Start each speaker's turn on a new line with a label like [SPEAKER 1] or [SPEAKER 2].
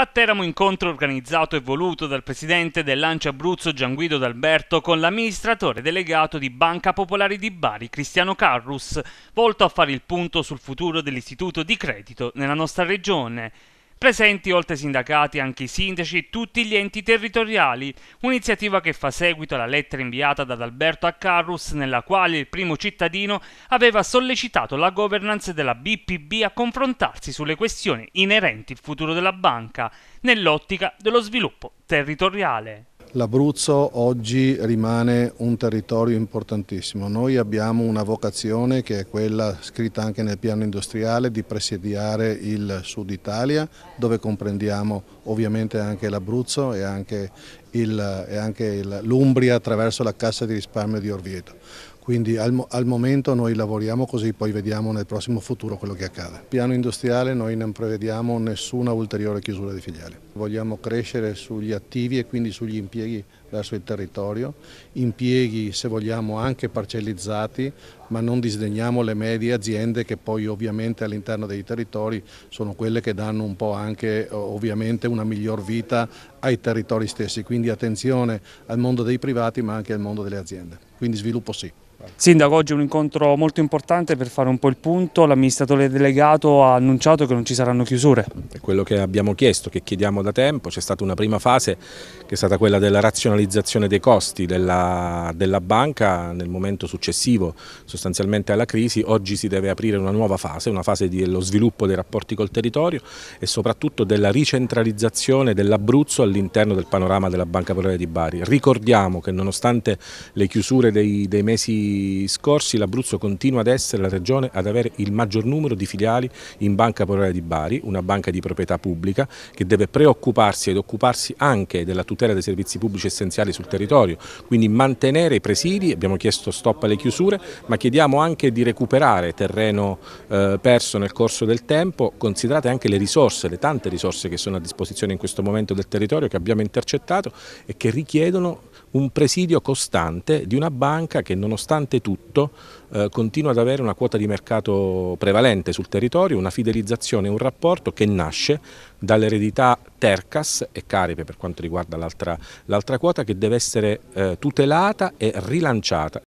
[SPEAKER 1] A Teramo incontro organizzato e voluto dal presidente dell'Ancia Abruzzo Gianguido D'Alberto con l'amministratore delegato di Banca Popolare di Bari Cristiano Carrus, volto a fare il punto sul futuro dell'istituto di credito nella nostra regione presenti oltre ai sindacati anche i sindaci e tutti gli enti territoriali, un'iniziativa che fa seguito alla lettera inviata da Alberto a Carrus nella quale il primo cittadino aveva sollecitato la governance della BPB a confrontarsi sulle questioni inerenti al futuro della banca nell'ottica dello sviluppo territoriale.
[SPEAKER 2] L'Abruzzo oggi rimane un territorio importantissimo, noi abbiamo una vocazione che è quella scritta anche nel piano industriale di presidiare il sud Italia dove comprendiamo ovviamente anche l'Abruzzo e anche l'Umbria attraverso la Cassa di risparmio di Orvieto. Quindi al, al, momento noi lavoriamo così, poi vediamo nel prossimo futuro quello che accade. Piano industriale noi non prevediamo nessuna ulteriore chiusura di filiali. Vogliamo crescere sugli attivi e quindi sugli impieghi verso il territorio, impieghi se vogliamo anche parcellizzati, ma non disdegniamo le medie aziende che poi ovviamente all'interno dei territori sono quelle che danno un po' anche ovviamente una miglior vita ai territori stessi. Quindi attenzione al mondo dei
[SPEAKER 1] privati ma anche al mondo delle aziende. Quindi sviluppo sì. Sindaco, oggi è un incontro molto importante per fare un po' il punto, l'amministratore delegato ha annunciato che non ci saranno chiusure.
[SPEAKER 3] È quello che abbiamo chiesto, che chiediamo da tempo, c'è stata una prima fase che è stata quella della razionalizzazione dei costi della, della banca nel momento successivo sostanzialmente alla crisi, oggi si deve aprire una nuova fase, una fase dello sviluppo dei rapporti col territorio e soprattutto della ricentralizzazione dell'Abruzzo all'interno del panorama della Banca Popolare di Bari. Ricordiamo che nonostante le chiusure dei, dei mesi scorsi l'Abruzzo continua ad essere la regione ad avere il maggior numero di filiali in Banca Popolare di Bari, una banca di proprietà pubblica che deve preoccuparsi ed occuparsi anche della tutela dei servizi pubblici essenziali sul territorio, quindi mantenere i presidi, abbiamo chiesto stop alle chiusure, ma chiediamo anche di recuperare terreno eh, perso nel corso del tempo, considerate anche le risorse, le tante risorse che sono a disposizione in questo momento del territorio che abbiamo intercettato e che richiedono un presidio costante di una banca che nonostante nonostante tutto eh, continua ad avere una quota di mercato prevalente sul territorio, una fidelizzazione, un rapporto che nasce dall'eredità Tercas e Caripe per quanto riguarda l'altra quota che deve essere eh, tutelata e rilanciata.